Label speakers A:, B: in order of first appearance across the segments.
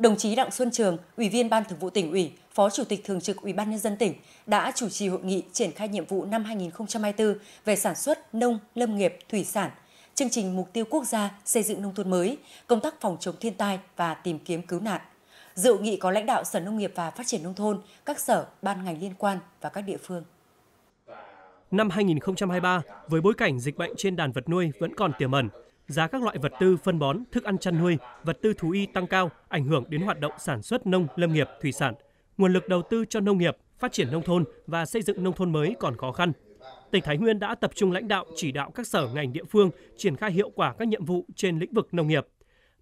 A: Đồng chí Đặng Xuân Trường, Ủy viên Ban Thường vụ tỉnh ủy, Phó Chủ tịch Thường trực Ủy ban nhân dân tỉnh đã chủ trì hội nghị triển khai nhiệm vụ năm 2024 về sản xuất nông, lâm nghiệp, thủy sản, chương trình mục tiêu quốc gia xây dựng nông thôn mới, công tác phòng chống thiên tai và tìm kiếm cứu nạn. Dự nghị có lãnh đạo Sở Nông nghiệp và Phát triển nông thôn, các sở, ban ngành liên quan và các địa phương.
B: Năm 2023, với bối cảnh dịch bệnh trên đàn vật nuôi vẫn còn tiềm ẩn, giá các loại vật tư phân bón, thức ăn chăn nuôi, vật tư thú y tăng cao, ảnh hưởng đến hoạt động sản xuất nông lâm nghiệp, thủy sản. Nguồn lực đầu tư cho nông nghiệp, phát triển nông thôn và xây dựng nông thôn mới còn khó khăn. Tỉnh Thái Nguyên đã tập trung lãnh đạo chỉ đạo các sở ngành địa phương triển khai hiệu quả các nhiệm vụ trên lĩnh vực nông nghiệp.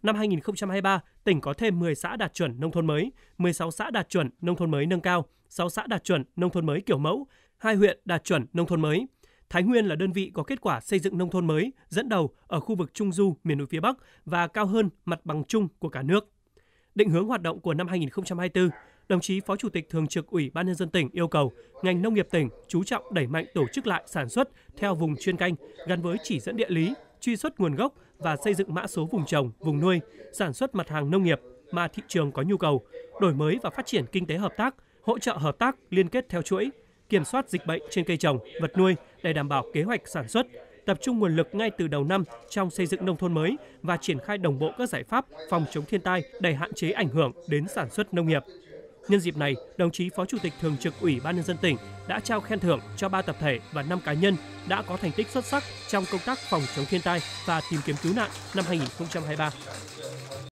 B: Năm 2023, tỉnh có thêm 10 xã đạt chuẩn nông thôn mới, 16 xã đạt chuẩn nông thôn mới nâng cao, 6 xã đạt chuẩn nông thôn mới kiểu mẫu, 2 huyện đạt chuẩn nông thôn mới – Thái Nguyên là đơn vị có kết quả xây dựng nông thôn mới dẫn đầu ở khu vực Trung Du miền núi phía Bắc và cao hơn mặt bằng chung của cả nước. Định hướng hoạt động của năm 2024, đồng chí Phó Chủ tịch Thường trực Ủy ban Nhân dân tỉnh yêu cầu ngành nông nghiệp tỉnh chú trọng đẩy mạnh tổ chức lại sản xuất theo vùng chuyên canh gắn với chỉ dẫn địa lý, truy xuất nguồn gốc và xây dựng mã số vùng trồng, vùng nuôi, sản xuất mặt hàng nông nghiệp mà thị trường có nhu cầu, đổi mới và phát triển kinh tế hợp tác, hỗ trợ hợp tác liên kết theo chuỗi, kiểm soát dịch bệnh trên cây trồng, vật nuôi để đảm bảo kế hoạch sản xuất, tập trung nguồn lực ngay từ đầu năm trong xây dựng nông thôn mới và triển khai đồng bộ các giải pháp phòng chống thiên tai để hạn chế ảnh hưởng đến sản xuất nông nghiệp. Nhân dịp này, đồng chí Phó Chủ tịch Thường trực Ủy ban nhân dân tỉnh đã trao khen thưởng cho 3 tập thể và 5 cá nhân đã có thành tích xuất sắc trong công tác phòng chống thiên tai và tìm kiếm cứu nạn năm 2023.